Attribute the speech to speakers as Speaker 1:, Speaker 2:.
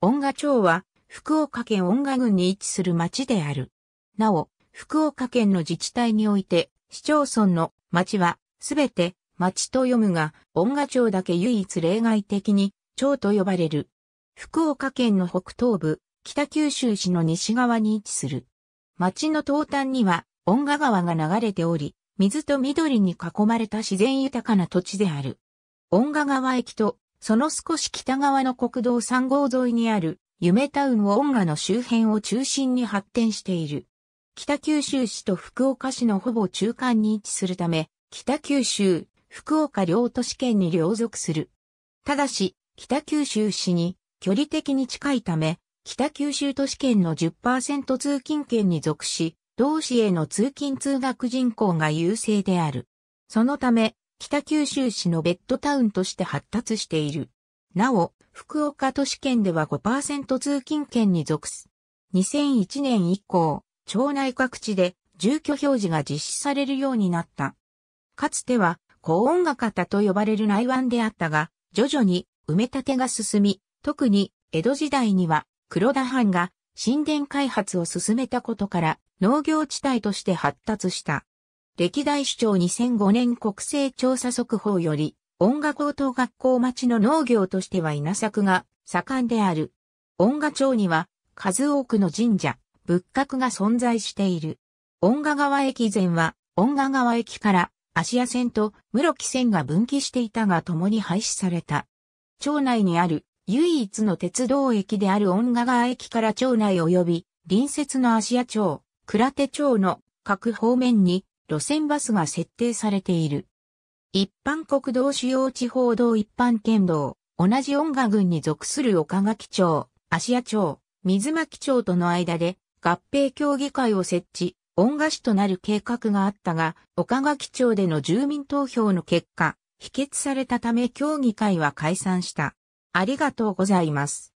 Speaker 1: 恩賀町は福岡県恩賀郡に位置する町である。なお、福岡県の自治体において市町村の町はすべて町と読むが、恩賀町だけ唯一例外的に町と呼ばれる。福岡県の北東部、北九州市の西側に位置する。町の東端には恩賀川が流れており、水と緑に囲まれた自然豊かな土地である。恩賀川駅とその少し北側の国道3号沿いにある、夢タウンを音楽の周辺を中心に発展している。北九州市と福岡市のほぼ中間に位置するため、北九州、福岡両都市圏に両属する。ただし、北九州市に距離的に近いため、北九州都市圏の10%通勤圏に属し、同市への通勤通学人口が優勢である。そのため、北九州市のベッドタウンとして発達している。なお、福岡都市圏では5%通勤圏に属す。2001年以降、町内各地で住居表示が実施されるようになった。かつては、高音楽方と呼ばれる内湾であったが、徐々に埋め立てが進み、特に江戸時代には黒田藩が神殿開発を進めたことから農業地帯として発達した。歴代首長2005年国勢調査速報より、音楽高等学校町の農業としては稲作が盛んである。音楽町には数多くの神社、仏閣が存在している。音楽川駅前は、音楽川駅から芦屋線と室木線が分岐していたが共に廃止された。町内にある唯一の鉄道駅である音楽川駅から町内及び隣接の芦屋町、倉手町の各方面に路線バスが設定されている。一般国道主要地方道一般県道、同じ音楽郡に属する岡垣町、芦屋町、水巻町との間で合併協議会を設置、恩賀市となる計画があったが、岡垣町での住民投票の結果、否決されたため協議会は解散した。ありがとうございます。